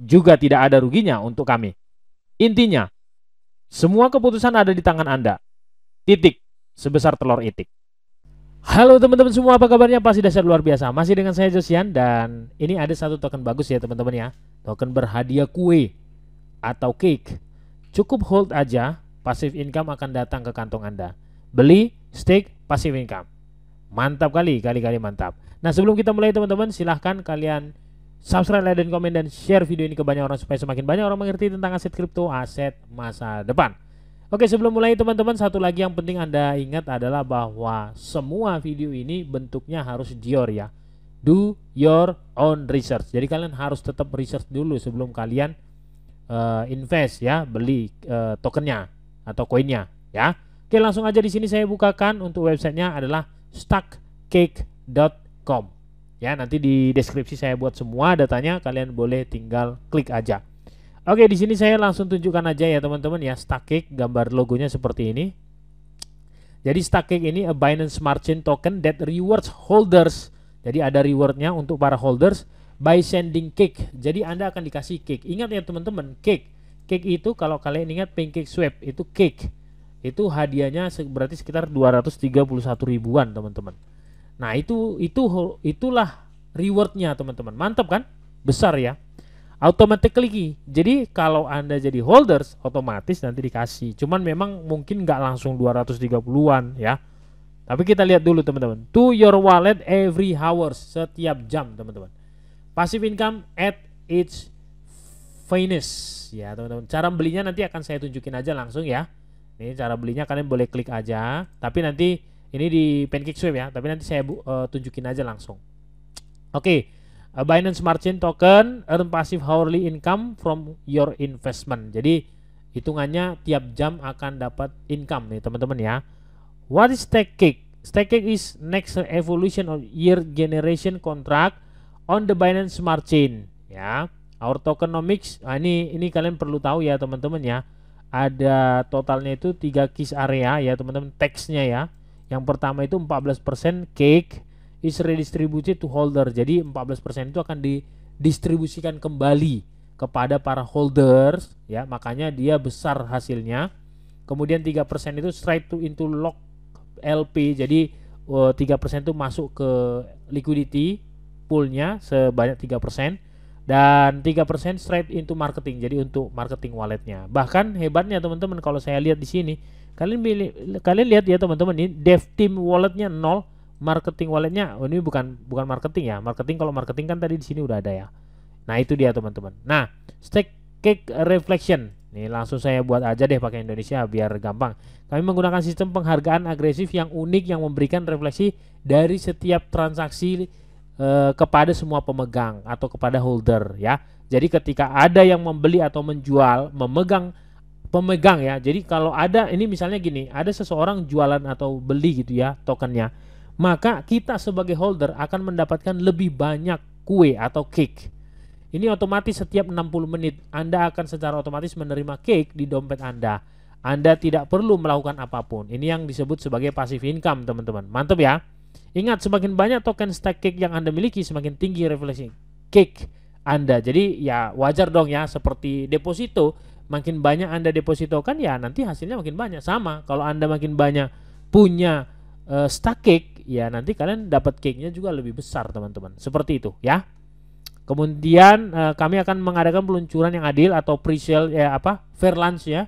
juga tidak ada ruginya untuk kami. Intinya, semua keputusan ada di tangan Anda. Titik, sebesar telur itik. Halo teman-teman semua, apa kabarnya? Pasti dasar luar biasa. Masih dengan saya Josian dan ini ada satu token bagus ya teman-teman ya. Token berhadiah kue atau cake. Cukup hold aja, pasif income akan datang ke kantong Anda. Beli, stake, pasif income. Mantap kali, kali-kali mantap. Nah sebelum kita mulai teman-teman, silahkan kalian Subscribe, like, dan komen, dan share video ini ke banyak orang supaya semakin banyak orang mengerti tentang aset kripto, aset masa depan. Oke, sebelum mulai teman-teman, satu lagi yang penting Anda ingat adalah bahwa semua video ini bentuknya harus Dior ya. Do your own research. Jadi kalian harus tetap research dulu sebelum kalian uh, invest ya, beli uh, tokennya atau koinnya ya. Oke, langsung aja di sini saya bukakan untuk websitenya adalah stackcake.com. Ya, nanti di deskripsi saya buat semua datanya, kalian boleh tinggal klik aja. Oke, di sini saya langsung tunjukkan aja ya teman-teman ya, stakik gambar logonya seperti ini. Jadi stakik ini a Binance Smart Chain token that rewards holders. Jadi ada rewardnya untuk para holders by sending cake. Jadi Anda akan dikasih cake. Ingat ya teman-teman, cake. Cake itu kalau kalian ingat pancake swap itu cake. Itu hadiahnya berarti sekitar 231 ribuan teman-teman. Nah itu itu itulah rewardnya teman-teman. Mantap kan? Besar ya. Automatically. Jadi kalau Anda jadi holders otomatis nanti dikasih. Cuman memang mungkin nggak langsung 230-an ya. Tapi kita lihat dulu teman-teman. To your wallet every hours setiap jam teman-teman. Passive income at its finest ya teman-teman. Cara belinya nanti akan saya tunjukin aja langsung ya. Ini cara belinya kalian boleh klik aja. Tapi nanti ini di Pancake Swap ya, tapi nanti saya uh, tunjukin aja langsung. Oke, okay. Eh, Binance Smart Chain token earn passive hourly income from your investment. Jadi hitungannya tiap jam akan dapat income nih teman-teman ya. What is cake staking? cake is next evolution of year generation contract on the Binance Smart Chain ya. Our tokenomics, nah ini ini kalian perlu tahu ya teman-teman ya. Ada totalnya itu tiga kis area ya teman-teman teksnya ya yang pertama itu 14% cake is redistributed to holder. Jadi 14% itu akan didistribusikan kembali kepada para holders ya, makanya dia besar hasilnya. Kemudian 3% itu straight to into lock LP. Jadi 3% eh, itu masuk ke liquidity poolnya sebanyak 3% dan 3% straight into marketing jadi untuk marketing walletnya bahkan hebatnya teman-teman kalau saya lihat di sini kalian pilih kalian lihat ya teman-teman ini dev team walletnya nol marketing walletnya oh, ini bukan bukan marketing ya marketing kalau marketing kan tadi di sini udah ada ya nah itu dia teman-teman nah stack cake reflection ini langsung saya buat aja deh pakai Indonesia biar gampang kami menggunakan sistem penghargaan agresif yang unik yang memberikan refleksi dari setiap transaksi eh, kepada semua pemegang atau kepada holder ya jadi ketika ada yang membeli atau menjual memegang pemegang ya. Jadi kalau ada ini misalnya gini, ada seseorang jualan atau beli gitu ya tokennya, maka kita sebagai holder akan mendapatkan lebih banyak kue atau cake. Ini otomatis setiap 60 menit Anda akan secara otomatis menerima cake di dompet Anda. Anda tidak perlu melakukan apapun. Ini yang disebut sebagai passive income, teman-teman. Mantap ya. Ingat, semakin banyak token stack cake yang Anda miliki, semakin tinggi refleksi cake anda. Jadi ya wajar dong ya seperti deposito, makin banyak Anda depositokan ya nanti hasilnya makin banyak. Sama kalau Anda makin banyak punya uh, eh, stack cake, ya nanti kalian dapat cake-nya juga lebih besar, teman-teman. Seperti itu ya. Kemudian uh, kami akan mengadakan peluncuran yang adil atau pre-sale ya apa? fair launch ya.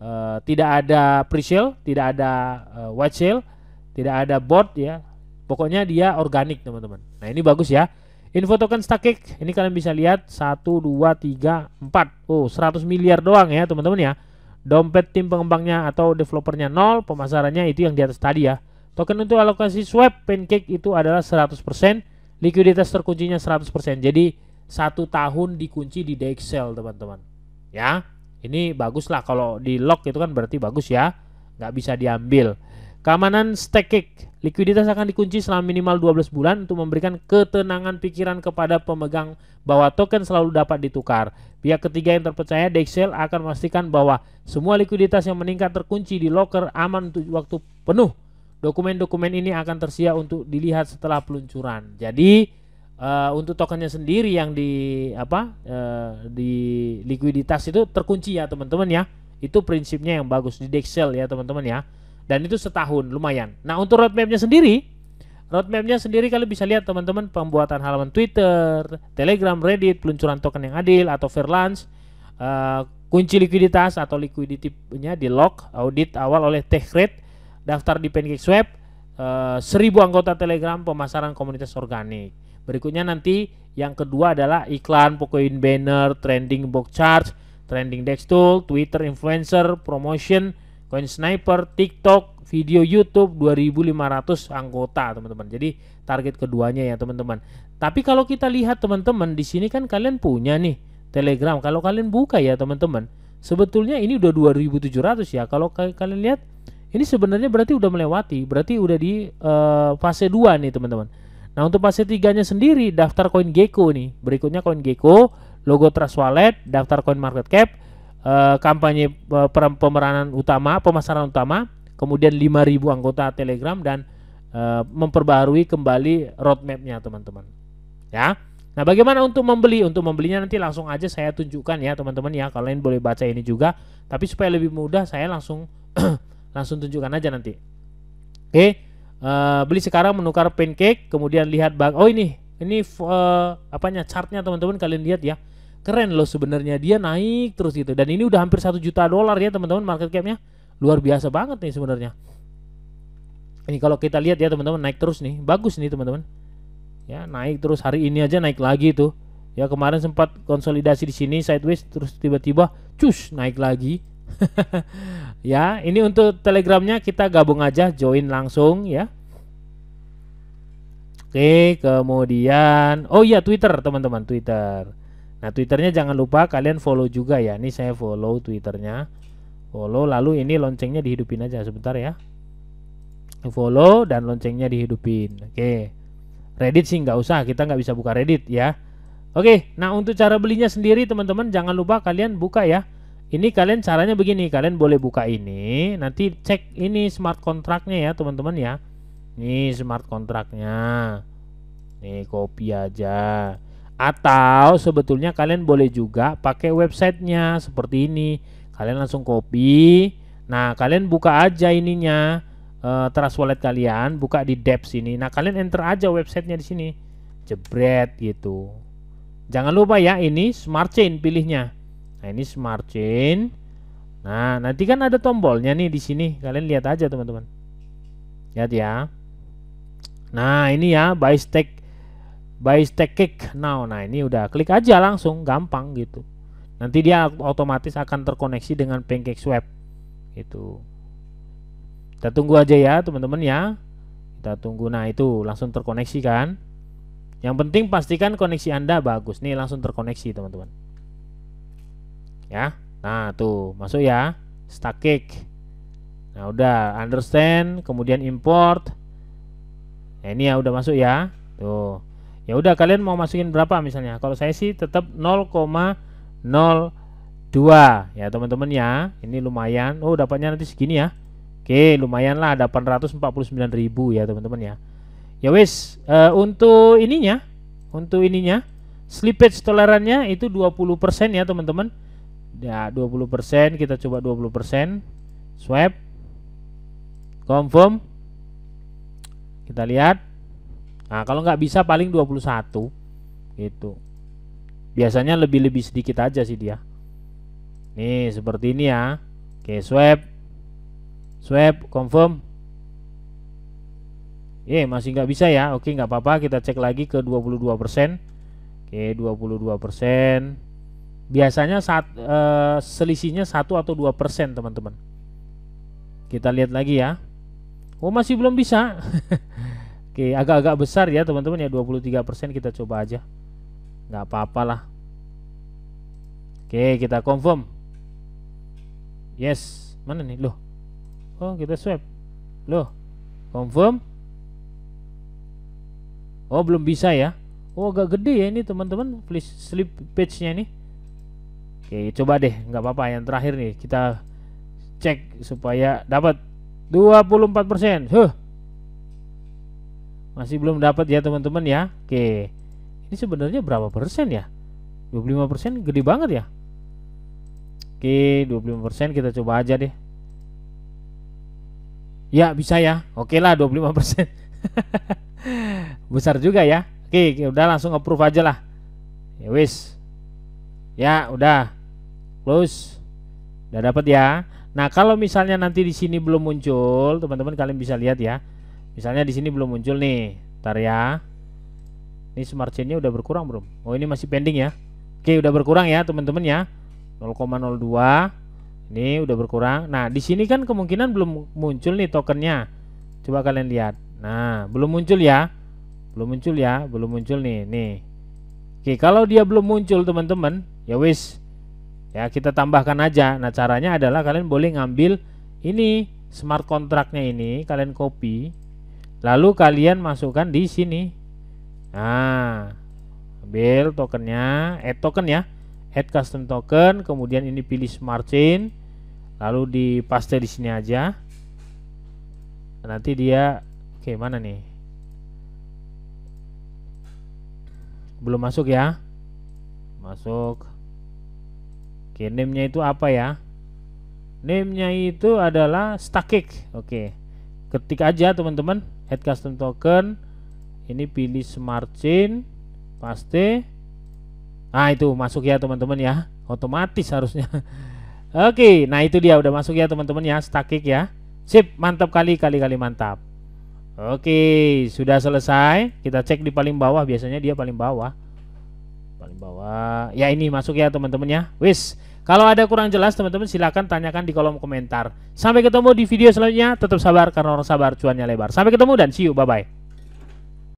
Uh, tidak ada pre-sale, tidak ada uh, white sale, tidak ada board ya. Pokoknya dia organik, teman-teman. Nah, ini bagus ya Info token Stakek ini kalian bisa lihat 1 2 3 4. Oh, 100 miliar doang ya, teman-teman ya. Dompet tim pengembangnya atau developernya nol, pemasarannya itu yang di atas tadi ya. Token untuk alokasi swap pancake itu adalah 100%, likuiditas terkuncinya 100%. Jadi satu tahun dikunci di Dexel, teman-teman. Ya, ini bagus lah kalau di lock itu kan berarti bagus ya, nggak bisa diambil. Keamanan stekik, Likuiditas akan dikunci selama minimal 12 bulan untuk memberikan ketenangan pikiran kepada pemegang bahwa token selalu dapat ditukar. Pihak ketiga yang terpercaya Dexel akan memastikan bahwa semua likuiditas yang meningkat terkunci di locker aman untuk waktu penuh. Dokumen-dokumen ini akan tersedia untuk dilihat setelah peluncuran. Jadi uh, untuk tokennya sendiri yang di apa uh, di likuiditas itu terkunci ya teman-teman ya. Itu prinsipnya yang bagus di Dexel ya teman-teman ya. Dan itu setahun, lumayan. Nah untuk roadmapnya sendiri, roadmapnya sendiri kalian bisa lihat teman-teman pembuatan halaman Twitter, Telegram, Reddit, peluncuran token yang adil atau fair launch, uh, eh, kunci likuiditas atau liquidity-nya di lock, audit awal oleh TechRate, daftar di PancakeSwap, uh, eh, seribu anggota Telegram, pemasaran komunitas organik. Berikutnya nanti yang kedua adalah iklan, pokoin banner, trending box charge, trending desktop, Twitter influencer, promotion, Coin Sniper, TikTok, video YouTube 2500 anggota, teman-teman. Jadi target keduanya ya, teman-teman. Tapi kalau kita lihat teman-teman di sini kan kalian punya nih Telegram. Kalau kalian buka ya, teman-teman. Sebetulnya ini udah 2700 ya. Kalau kalian lihat ini sebenarnya berarti udah melewati, berarti udah di uh, fase 2 nih, teman-teman. Nah, untuk fase 3-nya sendiri daftar koin Gecko nih. Berikutnya koin Gecko, logo Trust Wallet, daftar koin market cap, Eh, kampanye uh, pemeranan utama, pemasaran utama, kemudian 5.000 anggota Telegram dan uh, memperbarui kembali roadmapnya teman-teman. Ya. Nah, bagaimana untuk membeli? Untuk membelinya nanti langsung aja saya tunjukkan ya teman-teman ya. Kalian boleh baca ini juga, tapi supaya lebih mudah saya langsung langsung tunjukkan aja nanti. Oke. Okay. Uh, beli sekarang menukar pancake, kemudian lihat bag. Oh ini, ini uh, apanya chartnya teman-teman kalian lihat ya keren loh sebenarnya dia naik terus gitu dan ini udah hampir satu juta dolar ya teman-teman market capnya luar biasa banget nih sebenarnya ini kalau kita lihat ya teman-teman naik terus nih bagus nih teman-teman ya naik terus hari ini aja naik lagi tuh ya kemarin sempat konsolidasi di sini sideways terus tiba-tiba cus naik lagi ya ini untuk telegramnya kita gabung aja join langsung ya Oke, kemudian oh iya Twitter teman-teman Twitter. Nah, Twitternya jangan lupa kalian follow juga ya. Ini saya follow Twitternya. Follow lalu ini loncengnya dihidupin aja sebentar ya. Follow dan loncengnya dihidupin. Oke. Reddit sih nggak usah, kita nggak bisa buka Reddit ya. Oke, nah untuk cara belinya sendiri teman-teman jangan lupa kalian buka ya. Ini kalian caranya begini, kalian boleh buka ini, nanti cek ini smart contractnya ya teman-teman ya. Ini smart contractnya. Nih copy aja. Atau sebetulnya kalian boleh juga pakai websitenya seperti ini. Kalian langsung copy. Nah kalian buka aja ininya uh, Trust Wallet kalian, buka di depth sini. Nah kalian enter aja websitenya di sini. Jebret gitu. Jangan lupa ya ini Smart Chain pilihnya. Nah ini Smart Chain. Nah nanti kan ada tombolnya nih di sini. Kalian lihat aja teman-teman. Lihat ya. Nah ini ya buy stake By stack kick now nah, nah ini udah klik aja langsung gampang gitu nanti dia otomatis akan terkoneksi dengan pancake swap itu. kita tunggu aja ya teman-teman ya kita tunggu nah itu langsung terkoneksi kan yang penting pastikan koneksi anda bagus nih langsung terkoneksi teman-teman ya nah tuh masuk ya stack kick nah udah understand kemudian import nah, ini ya udah masuk ya tuh ya udah kalian mau masukin berapa misalnya kalau saya sih tetap 0,02 ya teman-teman ya ini lumayan oh dapatnya nanti segini ya oke lumayan lah 849.000 ya teman-teman ya ya wes uh, eh, untuk ininya untuk ininya slippage tolerannya itu 20% ya teman-teman ya 20% kita coba 20% swipe confirm kita lihat Nah, kalau nggak bisa paling 21 gitu. Biasanya lebih-lebih sedikit aja sih dia. Nih, seperti ini ya. Oke, swipe. Swipe, confirm. Ye, masih nggak bisa ya. Oke, nggak apa-apa, kita cek lagi ke 22%. Oke, 22%. Biasanya saat e, selisihnya 1 atau 2%, teman-teman. Kita lihat lagi ya. Oh, masih belum bisa. Oke, agak-agak besar ya teman-teman ya 23% kita coba aja. Nggak apa-apalah. Oke, kita confirm. Yes, mana nih? Loh. Oh, kita swipe, Loh. Confirm. Oh, belum bisa ya. Oh, agak gede ya ini teman-teman. Please slip page-nya nih. Oke, coba deh, nggak apa-apa yang terakhir nih. Kita cek supaya dapat 24%. Huh. Masih belum dapat ya teman-teman ya. Oke. Ini sebenarnya berapa persen ya? 25 persen gede banget ya. Oke, 25 persen kita coba aja deh. Ya bisa ya. Oke lah 25 persen. Besar juga ya. Oke, udah langsung approve aja lah. Ya wis. Ya udah. Close. Udah dapat ya. Nah, kalau misalnya nanti di sini belum muncul, teman-teman kalian bisa lihat ya. Misalnya di sini belum muncul nih. tarya ya. Ini smart chain udah berkurang belum? Oh, ini masih pending ya. Oke, udah berkurang ya, teman-teman ya. 0,02 ini udah berkurang. Nah, di sini kan kemungkinan belum muncul nih tokennya. Coba kalian lihat. Nah, belum muncul ya. Belum muncul ya, belum muncul nih, nih. Oke, kalau dia belum muncul, teman-teman, ya wis. Ya, kita tambahkan aja. Nah, caranya adalah kalian boleh ngambil ini smart kontraknya ini, kalian copy lalu kalian masukkan di sini nah ambil tokennya add token ya add custom token kemudian ini pilih smart chain lalu di paste di sini aja nanti dia oke mana nih belum masuk ya masuk oke name-nya itu apa ya name-nya itu adalah stakik oke ketik aja teman-teman add custom token ini pilih smart chain paste. nah itu masuk ya teman-teman ya otomatis harusnya Oke, nah itu dia udah masuk ya teman-teman ya, stakik ya. Sip, mantap kali kali kali mantap. Oke, sudah selesai. Kita cek di paling bawah, biasanya dia paling bawah. Paling bawah. Ya ini masuk ya teman-teman ya. Wis. Kalau ada kurang jelas, teman-teman silahkan tanyakan di kolom komentar. Sampai ketemu di video selanjutnya. Tetap sabar karena orang sabar cuannya lebar. Sampai ketemu dan see you. Bye-bye.